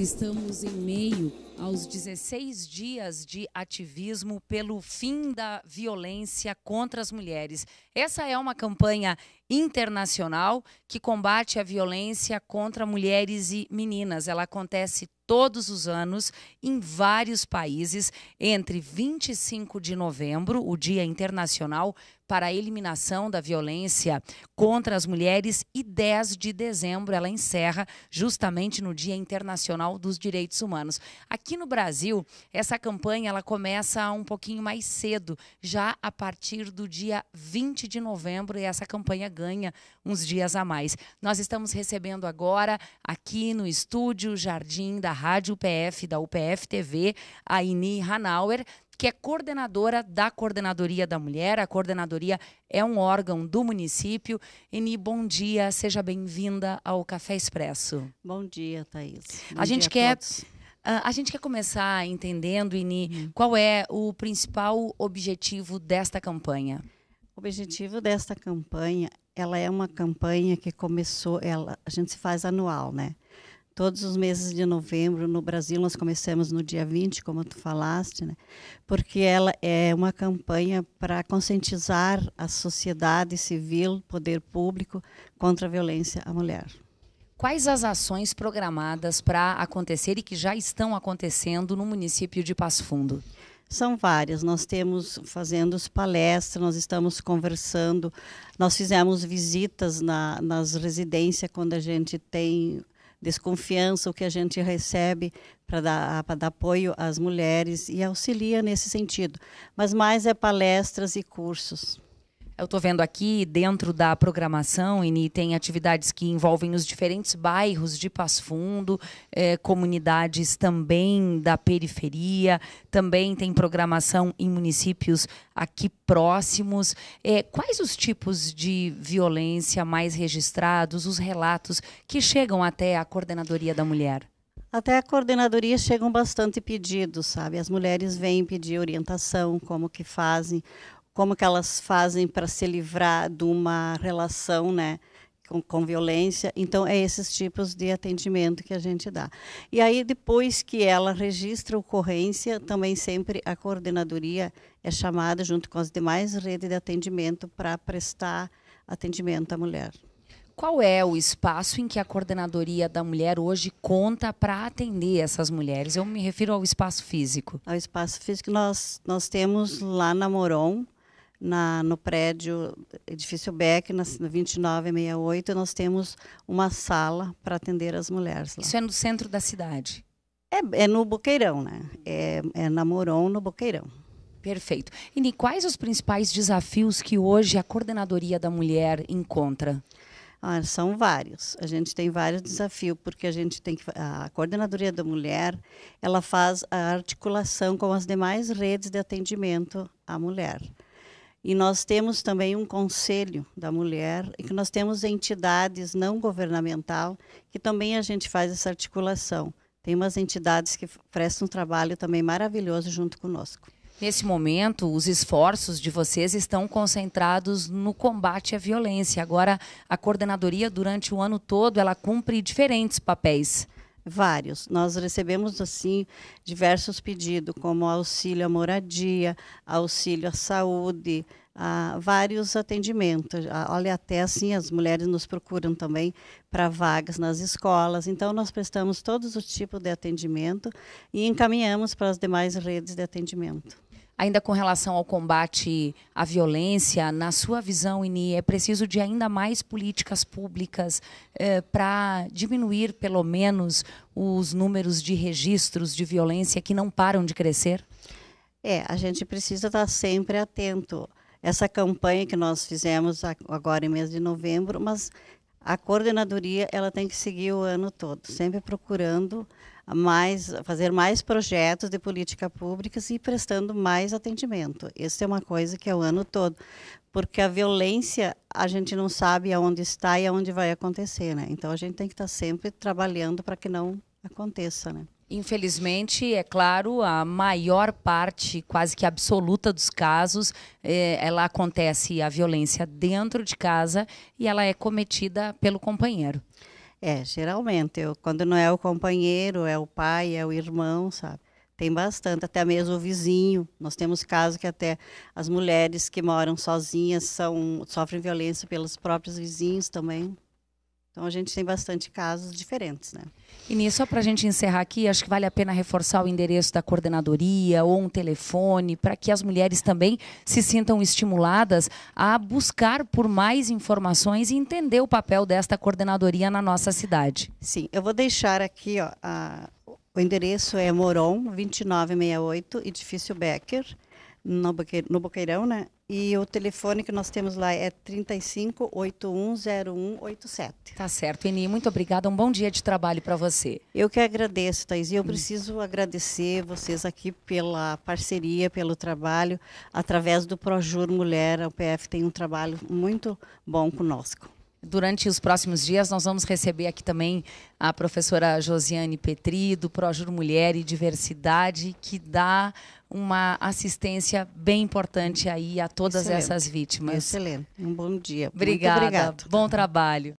estamos em meio aos 16 dias de ativismo pelo fim da violência contra as mulheres. Essa é uma campanha internacional que combate a violência contra mulheres e meninas. Ela acontece todos os anos em vários países entre 25 de novembro, o Dia Internacional para a Eliminação da Violência contra as Mulheres, e 10 de dezembro ela encerra justamente no Dia Internacional dos Direitos Humanos. Aqui no Brasil, essa campanha ela começa um pouquinho mais cedo, já a partir do dia 20 de novembro, e essa campanha ganha uns dias a mais. Nós estamos recebendo agora, aqui no estúdio Jardim da Rádio UPF, da UPF TV, a Ini Hanauer, que é coordenadora da Coordenadoria da Mulher. A coordenadoria é um órgão do município. Ini, bom dia, seja bem-vinda ao Café Expresso. Bom dia, Thaís. Bom a gente a quer. Todos. Ah, a gente quer começar entendendo, Ini, hum. qual é o principal objetivo desta campanha? O objetivo desta campanha, ela é uma campanha que começou, ela, a gente se faz anual, né? Todos os meses de novembro no Brasil nós começamos no dia 20, como tu falaste, né? Porque ela é uma campanha para conscientizar a sociedade civil, poder público contra a violência à mulher. Quais as ações programadas para acontecer e que já estão acontecendo no município de Passo Fundo? são várias. Nós temos fazendo palestras, nós estamos conversando, nós fizemos visitas na, nas residências quando a gente tem desconfiança, o que a gente recebe para dar, dar apoio às mulheres e auxilia nesse sentido. Mas mais é palestras e cursos. Eu estou vendo aqui dentro da programação, e tem atividades que envolvem os diferentes bairros de Passo Fundo, é, comunidades também da periferia, também tem programação em municípios aqui próximos. É, quais os tipos de violência mais registrados, os relatos que chegam até a Coordenadoria da Mulher? Até a coordenadoria chegam bastante pedidos, sabe? As mulheres vêm pedir orientação, como que fazem como que elas fazem para se livrar de uma relação, né? Com, com, violência. Então, é esses tipos de atendimento que a gente dá. E aí, depois que ela registra a ocorrência, também sempre a coordenadoria é chamada, junto com as demais redes de atendimento, para prestar atendimento à mulher. Qual é o espaço em que a coordenadoria da mulher hoje conta para atender essas mulheres? Eu me refiro ao espaço físico. Ao espaço físico, nós, nós temos lá na Moron, na, no prédio Edifício Beck, na 2968, nós temos uma sala para atender as mulheres. Lá. Isso é no centro da cidade? É, é no Boqueirão, né? É, é na Moron, no Boqueirão. Perfeito. E quais os principais desafios que hoje a Coordenadoria da Mulher encontra? Ah, são vários. A gente tem vários desafios, porque a gente tem que, a coordenadoria da mulher, ela faz a articulação com as demais redes de atendimento à mulher. E nós temos também um conselho da mulher e que nós temos entidades não governamental que também a gente faz essa articulação. Tem umas entidades que prestam um trabalho também maravilhoso junto conosco. Nesse momento, os esforços de vocês estão concentrados no combate à violência. Agora, a coordenadoria, durante o ano todo, ela cumpre diferentes papéis. Vários. Nós recebemos, assim, diversos pedidos, como auxílio à moradia, auxílio à saúde, vários atendimentos. Olha, até assim, as mulheres nos procuram também para vagas nas escolas. Então, nós prestamos todos os tipos de atendimento e encaminhamos para as demais redes de atendimento ainda com relação ao combate à violência, na sua visão, Ini, é preciso de ainda mais políticas públicas eh, para diminuir, pelo menos, os números de registros de violência que não param de crescer? É, a gente precisa estar tá sempre atento. Essa campanha que nós fizemos agora em mês de novembro, mas a coordenadoria ela tem que seguir o ano todo, sempre procurando mais, fazer mais projetos de política pública e prestando mais atendimento. Isso é uma coisa que é o ano todo, porque a violência a gente não sabe aonde está e aonde vai acontecer, né? Então a gente tem que estar sempre trabalhando para que não aconteça, né? Infelizmente, é claro, a maior parte, quase que absoluta dos casos, é, ela acontece a violência dentro de casa e ela é cometida pelo companheiro. É, geralmente. Eu, quando não é o companheiro, é o pai, é o irmão, sabe? Tem bastante, até mesmo o vizinho. Nós temos casos que até as mulheres que moram sozinhas são, sofrem violência pelos próprios vizinhos também. Então a gente tem bastante casos diferentes, né? E nisso, só para a gente encerrar aqui, acho que vale a pena reforçar o endereço da coordenadoria ou um telefone para que as mulheres também se sintam estimuladas a buscar por mais informações e entender o papel desta coordenadoria na nossa cidade. Sim, eu vou deixar aqui ó, a, o endereço é Moron 2968 edifício Becker no Boqueirão, né? E o telefone que nós temos lá é 35810187. Tá certo, Eni. Muito obrigada. Um bom dia de trabalho para você. Eu que agradeço, Thais. E eu hum. preciso hum. agradecer vocês aqui pela parceria, pelo trabalho. Através do Projur Mulher, a UPF tem um trabalho muito bom conosco. Durante os próximos dias, nós vamos receber aqui também a professora Josiane Petri, do Projur Mulher e Diversidade, que dá uma assistência bem importante aí a todas Excelente. essas vítimas. Excelente. Um bom dia. Obrigada. Bom trabalho.